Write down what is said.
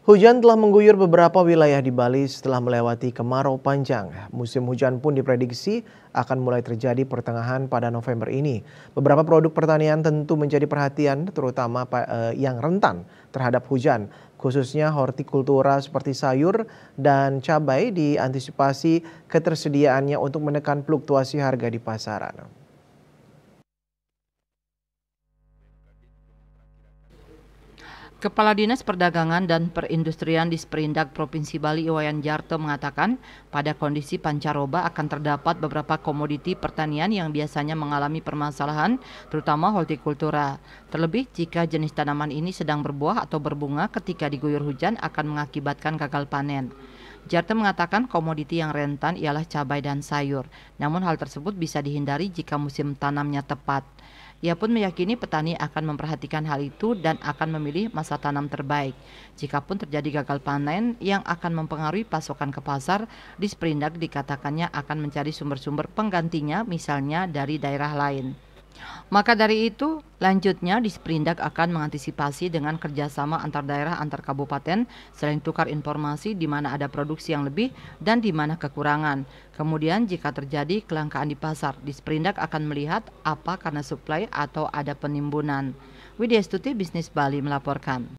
Hujan telah mengguyur beberapa wilayah di Bali setelah melewati kemarau panjang. Musim hujan pun diprediksi akan mulai terjadi pertengahan pada November ini. Beberapa produk pertanian tentu menjadi perhatian terutama eh, yang rentan terhadap hujan. Khususnya hortikultura seperti sayur dan cabai diantisipasi ketersediaannya untuk menekan fluktuasi harga di pasaran. Kepala Dinas Perdagangan dan Perindustrian di Seperindak Provinsi Bali Iwayan Jarto mengatakan, pada kondisi pancaroba akan terdapat beberapa komoditi pertanian yang biasanya mengalami permasalahan, terutama hortikultura. Terlebih jika jenis tanaman ini sedang berbuah atau berbunga ketika diguyur hujan akan mengakibatkan gagal panen. Jarto mengatakan komoditi yang rentan ialah cabai dan sayur. Namun hal tersebut bisa dihindari jika musim tanamnya tepat. Ia pun meyakini petani akan memperhatikan hal itu dan akan memilih masa tanam terbaik. Jikapun terjadi gagal panen yang akan mempengaruhi pasokan ke pasar, Disperindak dikatakannya akan mencari sumber-sumber penggantinya misalnya dari daerah lain. Maka dari itu, lanjutnya Disperindak akan mengantisipasi dengan kerjasama antar daerah antar kabupaten, selain tukar informasi di mana ada produksi yang lebih dan di mana kekurangan. Kemudian jika terjadi kelangkaan di pasar, Disperindak akan melihat apa karena suplai atau ada penimbunan. Widya Stuti Bisnis Bali melaporkan.